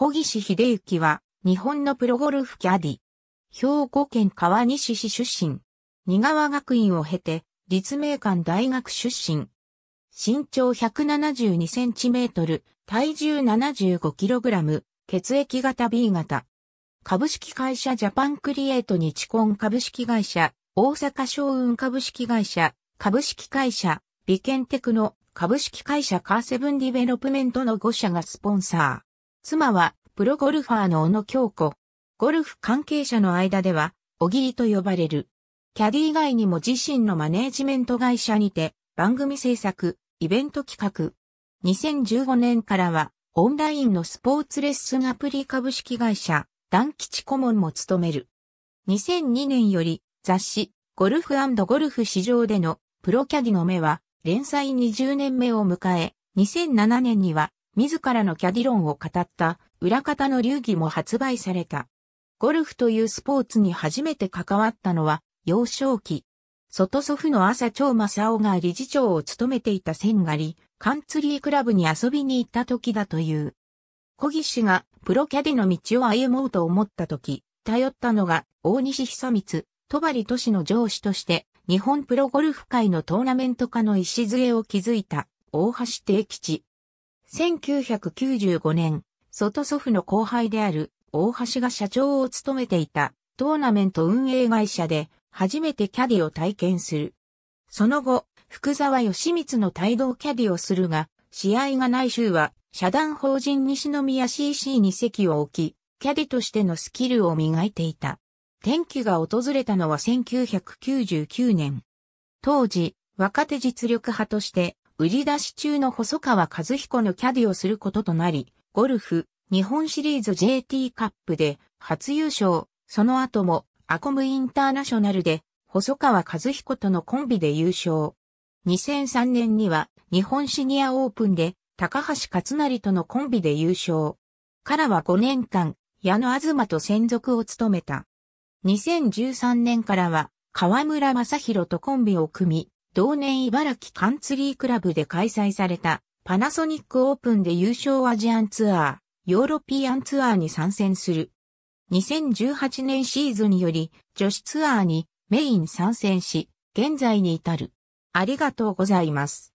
小岸秀幸は、日本のプロゴルフキャディ。兵庫県川西市出身。二川学院を経て、立命館大学出身。身長172センチメートル、体重75キログラム、血液型 B 型。株式会社ジャパンクリエイト日コン株式会社、大阪商運株式会社、株式会社、美ンテクノ、株式会社カーセブンディベロップメントの5社がスポンサー。妻は、プロゴルファーの小野京子。ゴルフ関係者の間では、小りと呼ばれる。キャディ以外にも自身のマネージメント会社にて、番組制作、イベント企画。2015年からは、オンラインのスポーツレッスンアプリ株式会社、ン吉顧問も務める。2002年より、雑誌、ゴルフゴルフ市場での、プロキャディの目は、連載20年目を迎え、2007年には、自らのキャディ論を語った裏方の流儀も発売された。ゴルフというスポーツに初めて関わったのは幼少期。外祖父の朝長正夫が理事長を務めていた千狩り、カンツリークラブに遊びに行った時だという。小氏がプロキャディの道を歩もうと思った時、頼ったのが大西久光、戸張都市の上司として日本プロゴルフ界のトーナメント化の礎を築いた大橋定吉。1995年、外祖父の後輩である大橋が社長を務めていたトーナメント運営会社で初めてキャディを体験する。その後、福沢義光の帯同キャディをするが、試合がない週は、社団法人西宮 CC に席を置き、キャディとしてのスキルを磨いていた。天気が訪れたのは1999年。当時、若手実力派として、売り出し中の細川和彦のキャディをすることとなり、ゴルフ、日本シリーズ JT カップで初優勝、その後もアコムインターナショナルで細川和彦とのコンビで優勝。2003年には日本シニアオープンで高橋勝成とのコンビで優勝。からは5年間、矢野東と専属を務めた。2013年からは河村正宏とコンビを組み、同年茨城カンツリークラブで開催されたパナソニックオープンで優勝アジアンツアー、ヨーロピアンツアーに参戦する。2018年シーズンにより女子ツアーにメイン参戦し、現在に至る。ありがとうございます。